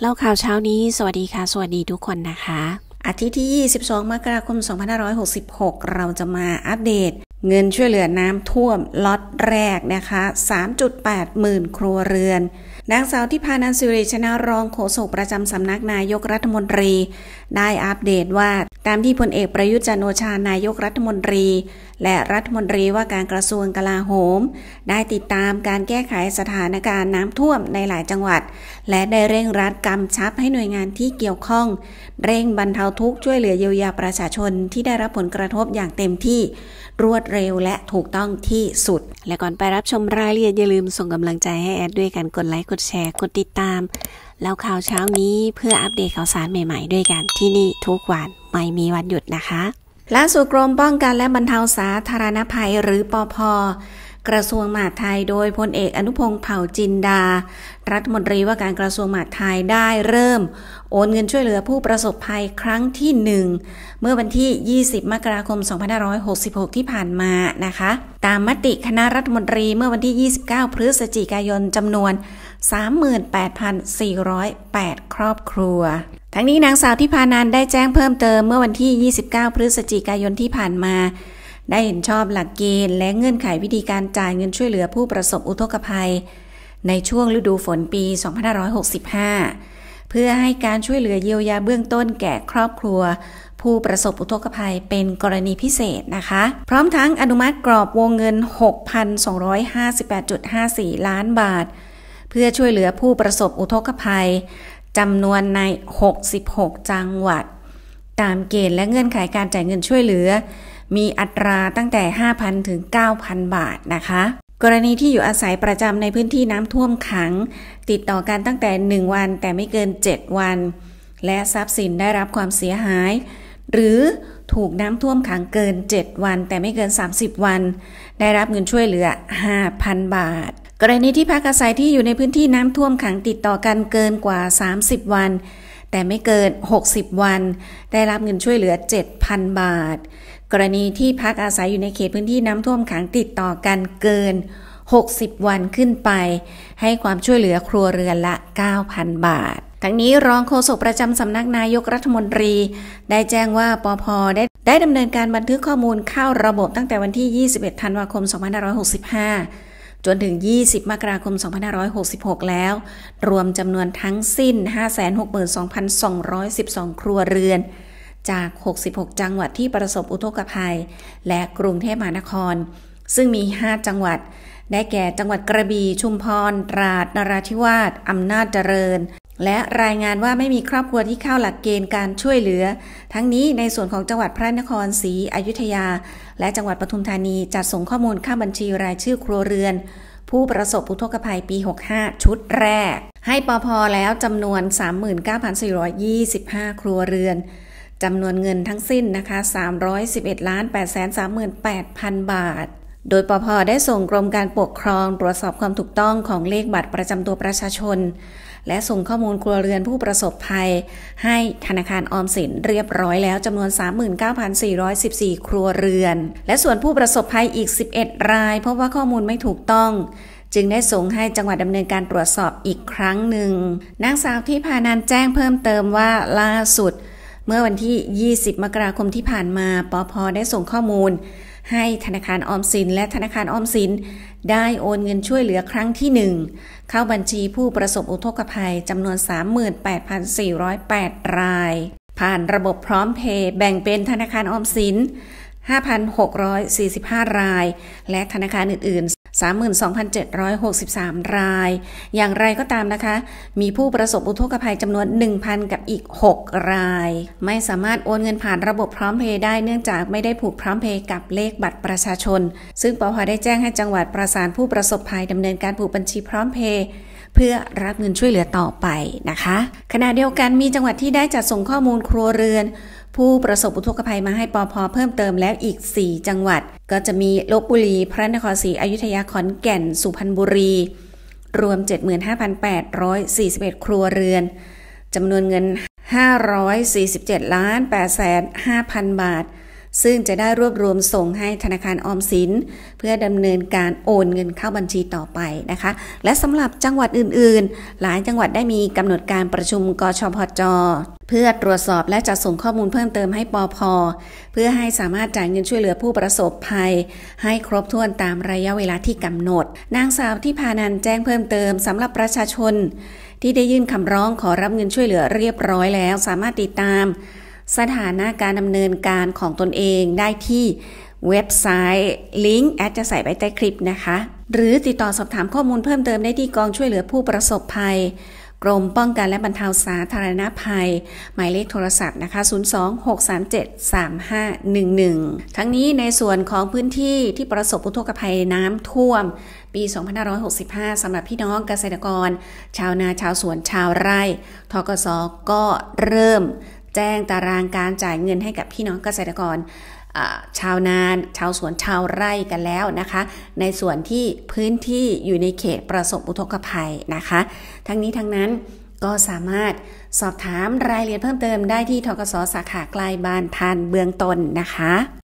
เล่าข่าวเช้านี้ สวัสดีค่ะ สวัสดีทุกคนนะคะ อาทิตย์ที่ 22 มกราคม 2566 เราจะมาอัปเดต เงินช่วยเหลือน้ำท่วมล็อตแรกนะคะ 3.8 หมื่นครัวเรือนนางสาวที่พานันสิริชนะรองโฆษกประจำสำนักนายกรัฐมนตรีได้อัปเดตว่าตามที่พลเอกประยุทธ์จันโอชา นายกรัฐมนตรี และรัฐมนตรีว่าการกระทรวงกลาโหม ได้ติดตามการแก้ไขสถานการณ์น้ำท่วมในหลายจังหวัด และได้เร่งรัดกำชับให้หน่วยงานที่เกี่ยวข้องเร่งบรรเทาทุกข์ช่วยเหลือเยียวยาประชาชนที่ได้รับผลกระทบอย่างเต็มที่รวดเร็วและถูกต้องที่สุด และก่อนไปรับชมรายละเอียดอย่าลืมส่งกำลังใจให้แอดด้วยการกดไลค์กดแชร์ กดติดตามแล้วข่าวเช้านี้เพื่ออัปเดตข่าวสารใหม่ๆด้วยกันที่นี่ทุกวันไม่มีวันหยุดนะคะล่าสุดกรมป้องกันและบรรเทาสาธารณภัยหรือปอพกระทรวงมหาดไทยโดยพลเอกอนุพงศ์เผ่าจินดา รัฐมนตรีว่าการกระทรวงมหาดไทยได้เริ่ม โอนเงินช่วยเหลือผู้ประสบภัยครั้งที่หนึ่งเมื่อวันที่ 20 มกราคม 2566 ที่ผ่านมานะคะ ตามมติคณะรัฐมนตรีเมื่อวันที่ 29 พฤศจิกายนจำนวน38,408 ครอบครัว ทั้งนี้นางสาวที่พานานได้แจ้งเพิ่มเติมเมื่อวันที่ 29 พฤศจิกายนที่ผ่านมา ได้เห็นชอบหลักเกณฑ์และเงื่อนไขวิธีการจ่ายเงินช่วยเหลือผู้ประสบอุทกภัย ในช่วงฤดูฝนปี 2565 เพื่อให้การช่วยเหลือเยียวยาเบื้องต้นแก่ครอบครัว ผู้ประสบอุทกภัยเป็นกรณีพิเศษนะคะ พร้อมทั้งอนุมัติกรอบวงเงิน 6,258.54 ล้านบาทพื่อช่วยเหลือผู้ประสบอุทกภัยจำนวนใน 66 จังหวัด ตามเกณฑ์และเงื่อนไขาการจ่ายเงินช่วยเหลือ มีอัตราตั้งแต่ 5,000 ถึง 9,000 บาทนะคะ กรณีที่อยู่อาศัยประจำในพื้นที่น้ำท่วมขัง ติดต่อกันตั้งแต่ 1 วันแต่ไม่เกิน 7 วัน และทรัพย์สินได้รับความเสียหาย หรือถูกน้ำท่วมขังเกิน 7 วัน แต่ไม่เกิน 30 วัน ได้รับเงินช่วยเหลือ 5,000 บาทกรณีที่พักอาศัยที่อยู่ในพื้นที่น้ำท่วมขังติดต่อกันเกินกว่า 30 วัน แต่ไม่เกิน 60 วัน ได้รับเงินช่วยเหลือ 7,000บาท กรณีที่พักอาศัยอยู่ในเขตพื้นที่น้ำท่วมขังติดต่อกันเกิน 60 วันขึ้นไป ให้ความช่วยเหลือครัวเรือนละ 9,000 บาททั้งนี้รองโฆษกประจำสำนักนายกรัฐมนตรีได้แจ้งว่าปอพได้ได้ดำเนินการบันทึกข้อมูลเข้าระบบตั้งแต่วันที่21ธันวาคม2565จนถึง 20 มกราคม 2566 แล้ว รวมจำนวนทั้งสิ้น 562,212 ครัวเรือน จาก 66 จังหวัดที่ประสบอุทกภัย และกรุงเทพมหานคร ซึ่งมี 5 จังหวัด ได้แก่จังหวัดกระบี่ ชุมพร ตราดนราธิวาสอำนาจเจริญและรายงานว่าไม่มีครอบครัวที่เข้าหลักเกณฑ์การช่วยเหลือ ทั้งนี้ในส่วนของจังหวัดพระนครศรีอยุธยา และจังหวัดปทุมธานีจัดส่งข้อมูลค่าบัญชีรายชื่อครัวเรือน ผู้ประสบอุทกภัยปี 65 ชุดแรก ให้ปอพอแล้วจำนวน 39,425 ครัวเรือนจำนวนเงินทั้งสิ้นนะคะ311 8 3 8 0 0 0 บาทโดย ปพ ได้ส่งกรมการปกครอง ตรวจสอบความถูกต้องของเลขบัตรประจำตัวประชาชน และส่งข้อมูลครัวเรือนผู้ประสบภัย ให้ธนาคารออมสินเรียบร้อยแล้วจำนวน 39,414 ครัวเรือน และส่วนผู้ประสบภัยอีก 11 รายพบว่าข้อมูลไม่ถูกต้อง จึงได้ส่งให้จังหวัดดำเนินการตรวจสอบอีกครั้งหนึ่งนางสาวที่พานันแจ้งเพิ่มเติมว่าล่าสุด เมื่อวันที่ 20มกราคมที่ผ่านมาปพได้ส่งข้อมูลให้ธนาคารออมสินและธนาคารออมสินได้โอนเงินช่วยเหลือครั้งที่ 1 เข้าบัญชีผู้ประสบอุทกภัยจำนวน 38,408 ราย ผ่านระบบพร้อมเพย์แบ่งเป็นธนาคารออมสิน 5,645 รายและธนาคารอื่น32,763 ราย อย่างไรก็ตามนะคะ มีผู้ประสบอุทกภัยจำนวน 1,000 กับอีก 6 ราย ไม่สามารถโอนเงินผ่านระบบพร้อมเพย์ได้เนื่องจากไม่ได้ผูกพร้อมเพย์กับเลขบัตรประชาชน ซึ่งปพได้แจ้งให้จังหวัดประสานผู้ประสบภัยดำเนินการผูกบัญชีพร้อมเพย์ เพื่อรับเงินช่วยเหลือต่อไปนะคะ ขณะเดียวกันมีจังหวัดที่ได้จัดส่งข้อมูลครัวเรือนผู้ประสบอุทกภัยมาให้ปอพอเพิ่มเติมแล้วอีก 4 จังหวัด ก็จะมีลบบุรีพระนครศรีอยุธยาขอนแก่นสุพรรณบุรี รวม 75,841 ครัวเรือนจำนวนเงิน 547ล้าน8 5 0 0 0 บาทซึ่งจะได้รวบรวมส่งให้ธนาคารออมสิน เพื่อดำเนินการโอนเงินเข้าบัญชีต่อไปนะคะ และสำหรับจังหวัดอื่นๆ หลายจังหวัดได้มีกำหนดการประชุมกชพจเพื่อตรวจสอบและจัดส่งข้อมูลเพิ่มเติมให้ปอพอเพื่อให้สามารถจ่ายเงินช่วยเหลือผู้ประสบภัย ให้ครบถ้วนตามระยะเวลาที่กำหนด นางสาวที่พานันแจ้งเพิ่มเติมสำหรับประชาชน ที่ได้ยื่นคำร้องขอรับเงินช่วยเหลือเรียบร้อยแล้วสามารถติดตามสถานะการดำเนินการของตนเองได้ที่เว็บไซต์ลิงก์แอดจะใส่ไว้ใต้คลิปนะคะ หรือติดต่อสอบถามข้อมูลเพิ่มเติมได้ที่กองช่วยเหลือผู้ประสบภัย กรมป้องกันและบรรเทาสาธารณภัย หมายเลขโทรศัพท์นะคะ026373511 ทั้งนี้ในส่วนของพื้นที่ที่ประสบอุทกภัยน้ำท่วม ปี2565สำหรับพี่น้องเกษตรกร ชาวนาชาวสวนชาวไร่ ทกศก็เริ่มแจ้งตารางการจ่ายเงินให้กับพี่น้องเกษตรกรชาวนาน ชาวสวนชาวไร่กันแล้วนะคะ ในส่วนที่พื้นที่อยู่ในเขตประสบอุทกภัยนะคะ ทั้งนี้ทั้งนั้นก็สามารถสอบถามรายละเอียดเพิ่มเติมได้ที่ทกศสาขาไกลบ้านทานเบืองตนนะคะ